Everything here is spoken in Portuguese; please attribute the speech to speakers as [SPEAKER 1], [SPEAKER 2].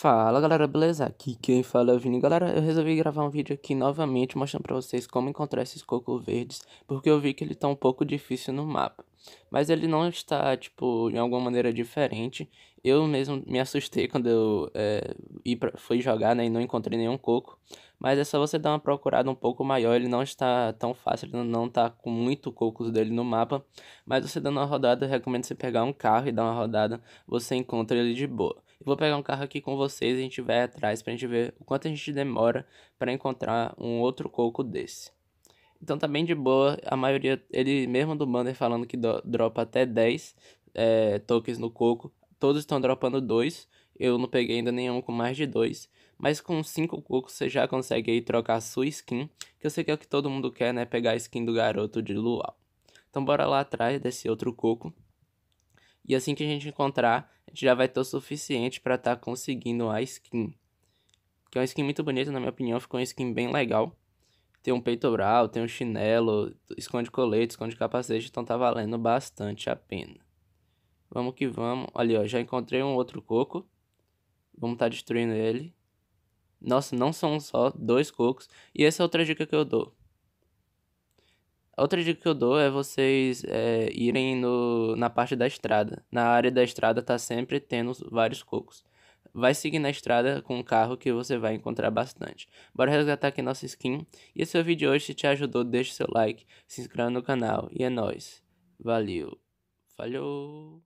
[SPEAKER 1] Fala galera, beleza? Aqui quem fala é o Vini. Galera, eu resolvi gravar um vídeo aqui novamente mostrando pra vocês como encontrar esses cocos verdes, porque eu vi que ele tá um pouco difícil no mapa. Mas ele não está, tipo, de alguma maneira diferente. Eu mesmo me assustei quando eu é, fui jogar né, e não encontrei nenhum coco. Mas é só você dar uma procurada um pouco maior, ele não está tão fácil, ele não está com muito cocos dele no mapa. Mas você dando uma rodada, eu recomendo você pegar um carro e dar uma rodada, você encontra ele de boa vou pegar um carro aqui com vocês e a gente vai atrás pra gente ver o quanto a gente demora para encontrar um outro coco desse. Então tá bem de boa, a maioria, ele mesmo do banner falando que do, dropa até 10 é, tokens no coco, todos estão dropando 2, eu não peguei ainda nenhum com mais de 2, mas com 5 cocos você já consegue aí trocar a sua skin, que eu sei que é o que todo mundo quer, né, pegar a skin do garoto de luau. Então bora lá atrás desse outro coco. E assim que a gente encontrar, a gente já vai ter o suficiente para estar tá conseguindo a skin. Que é uma skin muito bonita, na minha opinião, ficou uma skin bem legal. Tem um peitoral, tem um chinelo, esconde colete, esconde capacete, então tá valendo bastante a pena. Vamos que vamos. Olha, ó, já encontrei um outro coco. Vamos estar tá destruindo ele. Nossa, não são só dois cocos. E essa é outra dica que eu dou. Outra dica que eu dou é vocês é, irem no, na parte da estrada. Na área da estrada tá sempre tendo vários cocos. Vai seguir na estrada com o carro que você vai encontrar bastante. Bora resgatar aqui nossa skin. E esse é o vídeo de hoje. Se te ajudou, deixa seu like, se inscreva no canal. E é nóis. Valeu. Falhou.